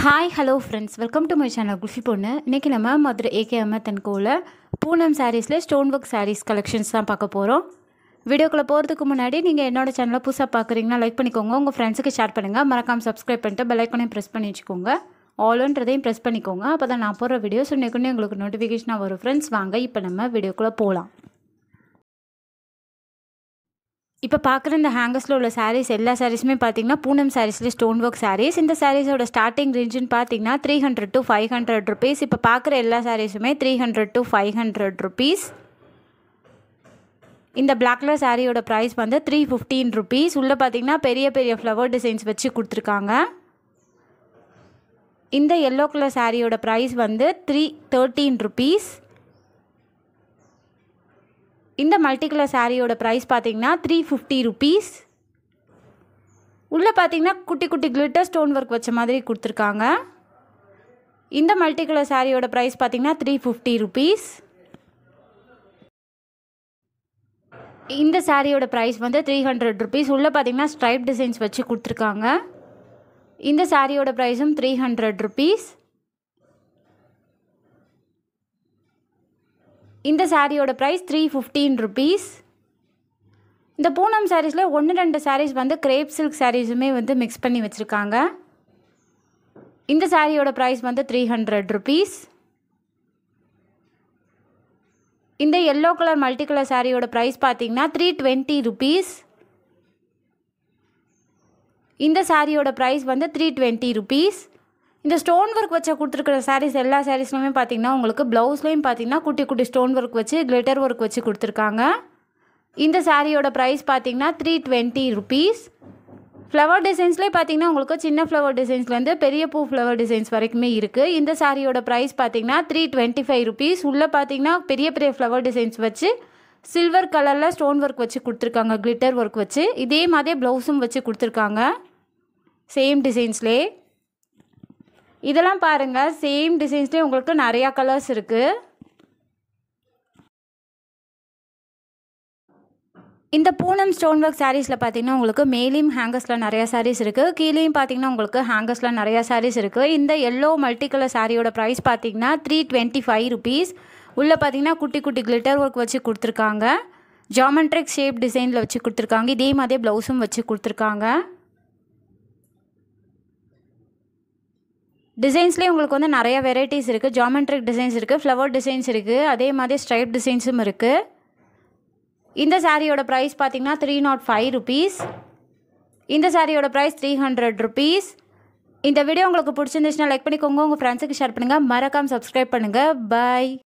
hi hello friends welcome to my channel Kulfi பொண்ணு இன்றைக்கி நம்ம மதுரை ஏகே அம்மத் கோவில் பூனம் சாரீஸில் ஸ்டோன் ஒர்க் சாரீஸ் கலெக்ஷன்ஸ் தான் பார்க்க போகிறோம் வீடியோக்குள்ளே போகிறதுக்கு முன்னாடி நீங்கள் என்னோடய சேனலை புதுசாக பார்க்குறீங்கன்னா லைக் பண்ணிக்கோங்க உங்கள் ஃப்ரெண்ட்ஸுக்கு ஷேர் பண்ணுங்கள் மறக்காம சப்ஸ்கிரைப் பண்ணிட்டு பெல்லைக்கனையும் ப்ரெஸ் பண்ணி வச்சுக்கோங்க ஆலோன்றதையும் ப்ரெஸ் பண்ணிக்கோங்க அப்போ தான் நான் போகிற வீடியோஸ் உடனே உங்களுக்கு நோட்டிஃபிகேஷனாக வரும் ஃப்ரெண்ட்ஸ் வாங்க இப்போ நம்ம வீடியோக்குள்ளே போகலாம் இப்போ பார்க்குற இந்த ஹேங்கர்ஸில் உள்ள சாரீஸ் எல்லா சாரீஸுமே பார்த்தீங்கன்னா பூனம் சாரீஸ்லேயே ஸ்டோன் ஒர்க் சாரீஸ் இந்த சாரீஸோட ஸ்டார்டிங் ரேஞ்சுன்னு பார்த்தீங்கன்னா three hundred to five hundred rupees இப்போ பார்க்குற எல்லா சாரீஸுமே three hundred to five hundred rupees இந்த பிளாக் கலர் சாரியோட ப்ரைஸ் வந்து த்ரீ ஃபிஃப்டீன் ருபீஸ் உள்ளே பார்த்தீங்கன்னா பெரிய பெரிய ஃப்ளவர் டிசைன்ஸ் வச்சு கொடுத்துருக்காங்க இந்த எல்லோ கலர் சாரியோட ப்ரைஸ் வந்து த்ரீ தேர்ட்டீன் ருபீஸ் இந்த மல்டி கலர் சாரியோட ப்ரைஸ் பார்த்தீங்கன்னா த்ரீ ஃபிஃப்டி ருபீஸ் உள்ளே பார்த்தீங்கன்னா குட்டி குட்டி கிளிட்டர் ஸ்டோன் ஒர்க் வச்ச மாதிரி கொடுத்துருக்காங்க இந்த மல்டி கலர் சாரியோட ப்ரைஸ் பார்த்தீங்கன்னா த்ரீ ஃபிஃப்டி ருபீஸ் இந்த சாரியோட ப்ரைஸ் வந்து த்ரீ ஹண்ட்ரட் ருபீஸ் உள்ளே பார்த்தீங்கன்னா ஸ்ட்ரைப் டிசைன்ஸ் வச்சு கொடுத்துருக்காங்க இந்த சாரியோட ப்ரைஸும் த்ரீ ஹண்ட்ரட் ருபீஸ் இந்த சாரியோட ப்ரைஸ் த்ரீ ஃபிஃப்டீன் ருபீஸ் இந்த பூனம் சாரீஸில் ஒன்று ரெண்டு சாரீஸ் வந்து கிரேப் சில்க் சாரீஸுமே வந்து மிக்ஸ் பண்ணி வச்சுருக்காங்க இந்த சாரியோட ப்ரைஸ் வந்து த்ரீ ஹண்ட்ரட் ருபீஸ் இந்த எல்லோ கலர் மல்டி கலர் சாரியோட ப்ரைஸ் பார்த்தீங்கன்னா த்ரீ டுவெண்ட்டி ருபீஸ் இந்த சாரியோட ப்ரைஸ் வந்து த்ரீ டுவெண்ட்டி ருபீஸ் இந்த ஸ்டோன் ஒர்க் வச்சு கொடுத்துருக்குற சாரீஸ் எல்லா சாரீஸ்லையுமே பார்த்தீங்கன்னா உங்களுக்கு ப்ளவுஸ்லேயும் பார்த்தீங்கன்னா குட்டி குட்டி ஸ்டோன் ஒர்க் வச்சு கிளிட்டர் ஒர்க் வச்சு கொடுத்துருக்காங்க இந்த சாரியோட ப்ரைஸ் பார்த்தீங்கன்னா த்ரீ டுவெண்ட்டி ருபீஸ் ஃப்ளவர் டிசைன்ஸ்லேயே பார்த்தீங்கன்னா உங்களுக்கு சின்ன ஃப்ளவர் டிசைன்ஸ்லேருந்து பெரிய பூ ஃப்ளவர் டிசைன்ஸ் வரைக்குமே இருக்குது இந்த சாரியோட ப்ரைஸ் பார்த்தீங்கன்னா த்ரீ டுவெண்ட்டி ஃபைவ் ருபீஸ் உள்ளே பார்த்தீங்கன்னா பெரிய பெரிய ஃப்ளவர் டிசைன்ஸ் வச்சு சில்வர் கலரில் ஸ்டோன் ஒர்க் வச்சு கொடுத்துருக்காங்க கிளிட்டர் ஒர்க் வச்சு இதே மாதிரியே ப்ளவுஸும் வச்சு கொடுத்துருக்காங்க சேம் டிசைன்ஸ்லேயே இதெல்லாம் பாருங்கள் சேம் டிசைன்ஸ்லேயே உங்களுக்கு நிறையா கலர்ஸ் இருக்குது இந்த பூனம் ஸ்டோன் ஒர்க் சாரீஸில் பார்த்தீங்கன்னா உங்களுக்கு மேலேயும் ஹேங்கர்ஸில் நிறையா சாரீஸ் இருக்குது கீழேயும் பார்த்தீங்கன்னா உங்களுக்கு ஹேங்கர்ஸில் நிறையா சாரீஸ் இருக்குது இந்த எல்லோ மல்டி கலர் சாரியோட ப்ரைஸ் பார்த்தீங்கன்னா த்ரீ டுவெண்ட்டி ஃபைவ் ருபீஸ் உள்ளே பார்த்தீங்கன்னா குட்டி குட்டி கிளிட்டர் ஒர்க் வச்சு கொடுத்துருக்காங்க ஜாமெண்ட்ரிக் ஷேப் டிசைனில் வச்சு கொடுத்துருக்காங்க இதே மாதிரியே ப்ளவுஸும் வச்சு கொடுத்துருக்காங்க டிசைன்ஸ்லேயே உங்களுக்கு வந்து நிறைய வெரைட்டிஸ் இருக்குது ஜாமெட்ரிக் டிசைன்ஸ் இருக்குது ஃப்ளவர் டிசைன்ஸ் இருக்குது அதே மாதிரி ஸ்ட்ரைப் டிசைன்ஸும் இருக்குது இந்த சாரியோட ப்ரைஸ் பார்த்திங்கன்னா த்ரீ நாட் ஃபைவ் ருபீஸ் இந்த சாரியோட ப்ரைஸ் த்ரீ ஹண்ட்ரட் ருபீஸ் இந்த வீடியோ உங்களுக்கு பிடிச்சிருந்துச்சுன்னா லைக் பண்ணிக்கோங்க உங்கள் ஃப்ரெண்ட்ஸுக்கு ஷேர் பண்ணுங்கள் மறக்காமல் சப்ஸ்கிரைப் பண்ணுங்கள் பாய்